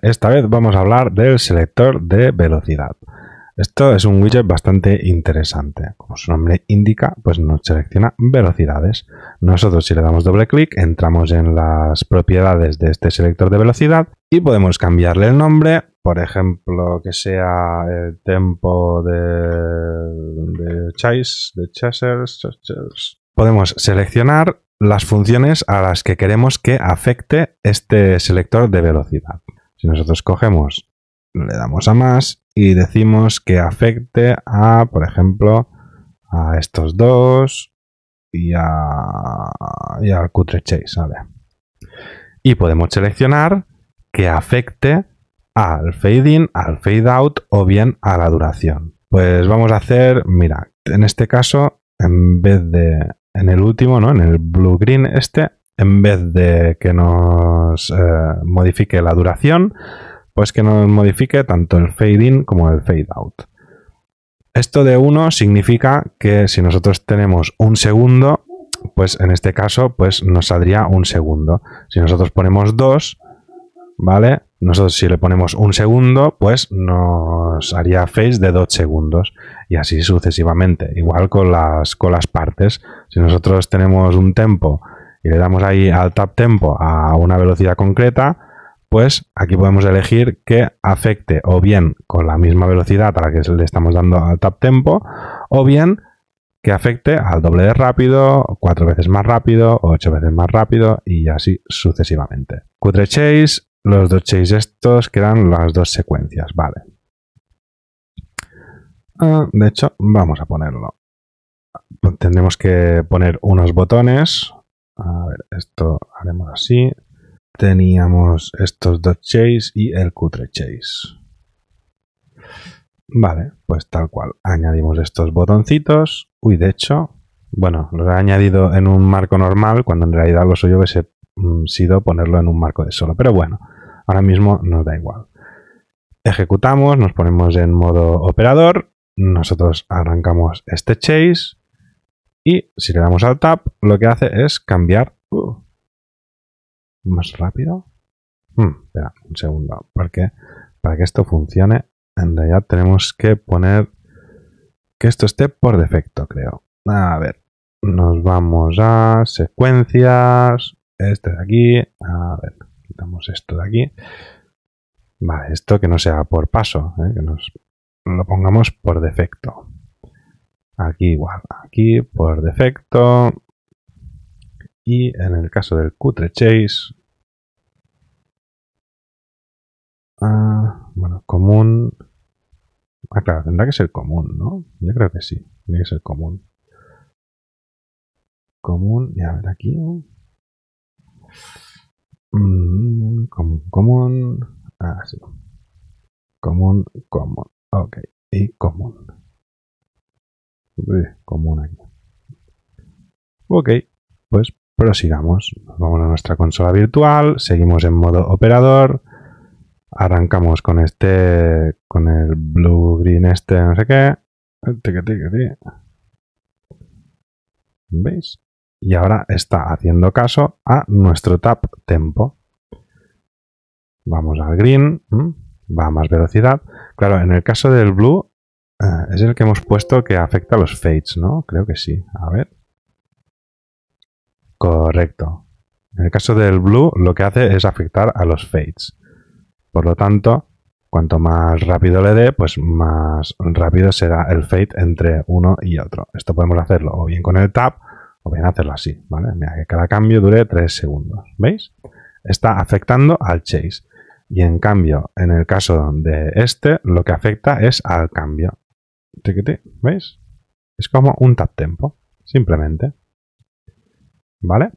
Esta vez vamos a hablar del selector de velocidad. Esto es un widget bastante interesante. Como su nombre indica, pues nos selecciona velocidades. Nosotros si le damos doble clic, entramos en las propiedades de este selector de velocidad y podemos cambiarle el nombre. Por ejemplo, que sea el tempo de, de chase, de chasers, chasers. Podemos seleccionar las funciones a las que queremos que afecte este selector de velocidad. Si nosotros cogemos, le damos a más y decimos que afecte a, por ejemplo, a estos dos y, a, al cutre chase, Y podemos seleccionar que afecte al fade in, al fade out o bien a la duración. Pues vamos a hacer, mira, en este caso, en vez de en el último, ¿no? En el blue green este, en vez de que nos eh, modifique la duración, pues que nos modifique tanto el fade in como el fade out. Esto de 1 significa que si nosotros tenemos un segundo, pues en este caso pues nos saldría un segundo. Si nosotros ponemos 2, ¿vale? Nosotros si le ponemos un segundo, pues nos haría face de 2 segundos y así sucesivamente. Igual con las, con las partes. Si nosotros tenemos un tempo y le damos ahí al tap tempo a una velocidad concreta, pues aquí podemos elegir que afecte o bien con la misma velocidad a la que le estamos dando al tap tempo, o bien que afecte al doble de rápido, cuatro veces más rápido, ocho veces más rápido y así sucesivamente. Cutre chase, los dos chase estos quedan las dos secuencias, vale. Ah, de hecho, vamos a ponerlo. Tendremos que poner unos botones a ver, esto haremos así. Teníamos estos dos chase y el cutre chase. Vale, pues tal cual. Añadimos estos botoncitos. Uy, de hecho, bueno, los he añadido en un marco normal cuando en realidad lo suyo hubiese mm, sido ponerlo en un marco de solo. Pero bueno, ahora mismo nos da igual. Ejecutamos, nos ponemos en modo operador. Nosotros arrancamos este chase y si le damos al tap, lo que hace es cambiar. Uh, más rápido. Hmm, espera, un segundo. Porque para que esto funcione, en realidad tenemos que poner que esto esté por defecto, creo. A ver, nos vamos a secuencias. Este de aquí. A ver, quitamos esto de aquí. Vale, esto que no sea por paso, ¿eh? que nos lo pongamos por defecto. Aquí igual, aquí por defecto. Y en el caso del cutre chase, Ah, bueno, común. Ah, claro, tendrá que ser común, ¿no? Yo creo que sí, tiene que ser común. Común, y a ver aquí. Mm, común, común. Ah, sí. Común, común. Ok, y común común aquí. Ok, pues prosigamos. Nos vamos a nuestra consola virtual, seguimos en modo operador, arrancamos con este, con el blue green este, no sé qué. ¿Veis? Y ahora está haciendo caso a nuestro tap tempo. Vamos al green, va a más velocidad. Claro, en el caso del blue Ah, es el que hemos puesto que afecta a los fades, ¿no? Creo que sí. A ver. Correcto. En el caso del blue, lo que hace es afectar a los fades. Por lo tanto, cuanto más rápido le dé, pues más rápido será el fade entre uno y otro. Esto podemos hacerlo o bien con el tab o bien hacerlo así, ¿vale? Mira, que cada cambio dure 3 segundos, ¿veis? Está afectando al chase. Y en cambio, en el caso de este, lo que afecta es al cambio. ¿veis? Es como un tap tempo, simplemente. ¿Vale?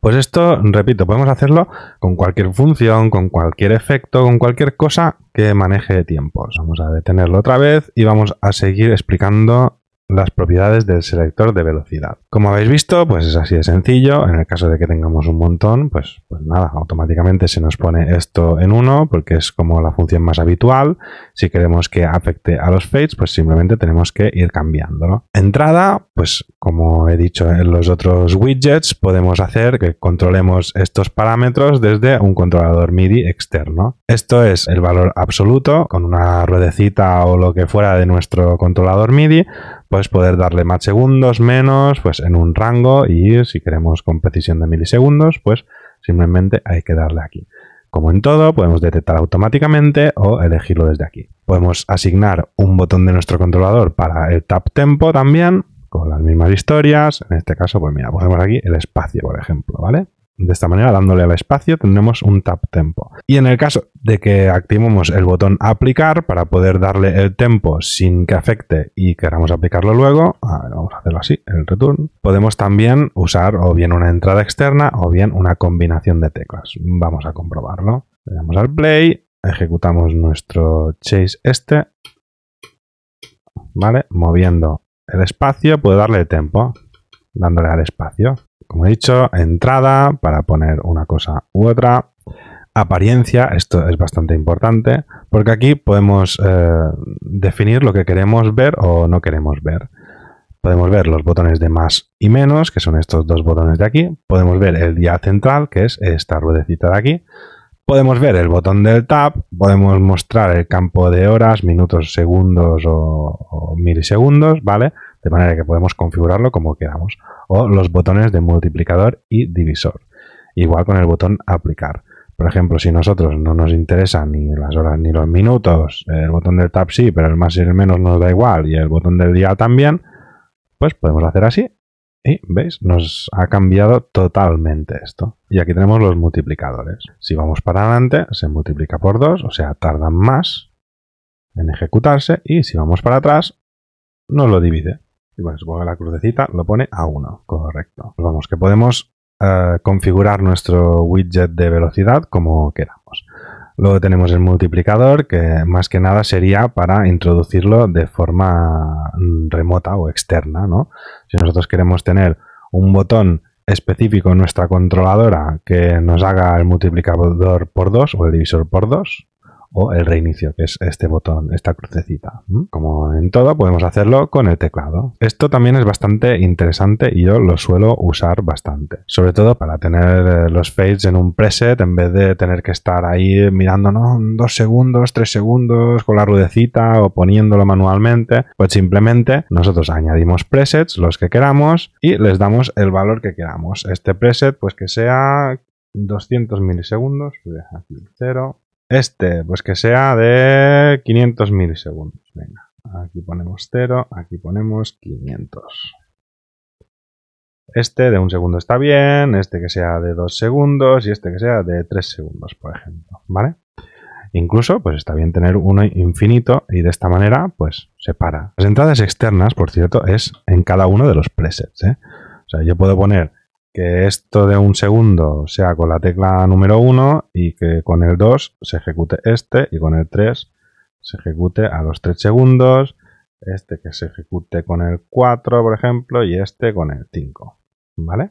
Pues esto, repito, podemos hacerlo con cualquier función, con cualquier efecto, con cualquier cosa que maneje tiempos. Vamos a detenerlo otra vez y vamos a seguir explicando las propiedades del selector de velocidad. Como habéis visto, pues es así de sencillo. En el caso de que tengamos un montón, pues, pues nada, automáticamente se nos pone esto en uno porque es como la función más habitual. Si queremos que afecte a los fades, pues simplemente tenemos que ir cambiándolo. Entrada, pues como he dicho en los otros widgets, podemos hacer que controlemos estos parámetros desde un controlador MIDI externo. Esto es el valor absoluto con una ruedecita o lo que fuera de nuestro controlador MIDI Puedes poder darle más segundos, menos, pues en un rango y si queremos con precisión de milisegundos, pues simplemente hay que darle aquí. Como en todo, podemos detectar automáticamente o elegirlo desde aquí. Podemos asignar un botón de nuestro controlador para el tap tempo también, con las mismas historias. En este caso, pues mira, ponemos aquí el espacio, por ejemplo, ¿vale? De esta manera, dándole al espacio, tendremos un tap tempo. Y en el caso de que activemos el botón aplicar para poder darle el tempo sin que afecte y queramos aplicarlo luego, vamos a hacerlo así, el return, podemos también usar o bien una entrada externa o bien una combinación de teclas. Vamos a comprobarlo. Le damos al play, ejecutamos nuestro chase este, ¿vale? Moviendo el espacio, puedo darle el tempo, dándole al espacio como he dicho, entrada para poner una cosa u otra, apariencia, esto es bastante importante, porque aquí podemos eh, definir lo que queremos ver o no queremos ver. Podemos ver los botones de más y menos, que son estos dos botones de aquí. Podemos ver el día central, que es esta ruedecita de aquí. Podemos ver el botón del tab, podemos mostrar el campo de horas, minutos, segundos o milisegundos, ¿vale? de manera que podemos configurarlo como queramos, o los botones de multiplicador y divisor, igual con el botón aplicar. Por ejemplo, si nosotros no nos interesan ni las horas ni los minutos, el botón del tab sí, pero el más y el menos nos da igual y el botón del día también, pues podemos hacer así. Y veis, nos ha cambiado totalmente esto. Y aquí tenemos los multiplicadores. Si vamos para adelante, se multiplica por dos, o sea, tardan más en ejecutarse. Y si vamos para atrás, nos lo divide. Y bueno, pues supongo que la crucecita lo pone a 1. Correcto. Pues vamos, que podemos eh, configurar nuestro widget de velocidad como queramos. Luego tenemos el multiplicador, que más que nada sería para introducirlo de forma mm, remota o externa, ¿no? Si nosotros queremos tener un botón específico en nuestra controladora que nos haga el multiplicador por 2 o el divisor por 2, o el reinicio, que es este botón, esta crucecita. ¿Mm? Como en todo, podemos hacerlo con el teclado. Esto también es bastante interesante y yo lo suelo usar bastante. Sobre todo para tener eh, los fades en un preset en vez de tener que estar ahí mirándonos dos segundos, tres segundos con la rudecita o poniéndolo manualmente. Pues simplemente nosotros añadimos presets, los que queramos, y les damos el valor que queramos. Este preset, pues que sea 200 milisegundos, aquí 0, este, pues que sea de 500 milisegundos. Venga, aquí ponemos 0, aquí ponemos 500. Este de un segundo está bien, este que sea de 2 segundos y este que sea de 3 segundos, por ejemplo. ¿Vale? Incluso, pues está bien tener uno infinito y de esta manera, pues se para. Las entradas externas, por cierto, es en cada uno de los presets. ¿eh? O sea, yo puedo poner que esto de un segundo sea con la tecla número 1 y que con el 2 se ejecute este y con el 3 se ejecute a los 3 segundos, este que se ejecute con el 4 por ejemplo y este con el 5, ¿vale?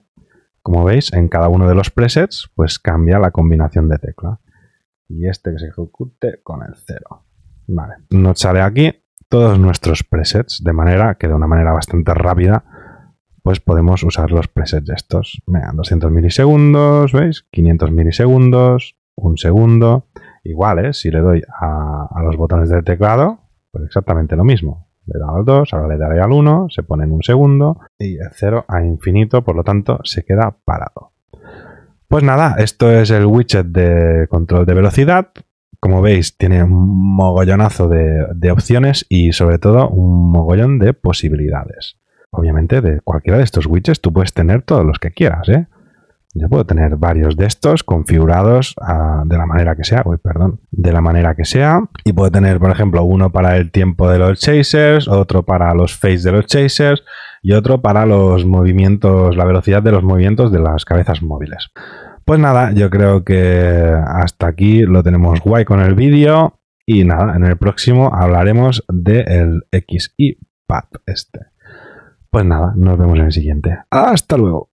Como veis en cada uno de los presets pues cambia la combinación de tecla y este que se ejecute con el 0, ¿vale? Nos sale aquí todos nuestros presets de manera que de una manera bastante rápida pues podemos usar los presets de estos. vean 200 milisegundos, ¿veis? 500 milisegundos, un segundo. Igual, ¿eh? Si le doy a, los botones del teclado, pues exactamente lo mismo. Le he dado al 2, ahora le daré al 1, se pone en un segundo y el 0 a infinito, por lo tanto se queda parado. Pues nada, esto es el widget de control de velocidad. Como veis, tiene un mogollonazo de opciones y sobre todo un mogollón de posibilidades obviamente de cualquiera de estos widgets tú puedes tener todos los que quieras. ¿eh? Yo puedo tener varios de estos configurados ah, de la manera que sea, uy, perdón, de la manera que sea. Y puedo tener, por ejemplo, uno para el tiempo de los chasers, otro para los face de los chasers y otro para los movimientos, la velocidad de los movimientos de las cabezas móviles. Pues nada, yo creo que hasta aquí lo tenemos guay con el vídeo. Y nada, en el próximo hablaremos del de Pad este. Pues nada, nos vemos en el siguiente. Hasta luego.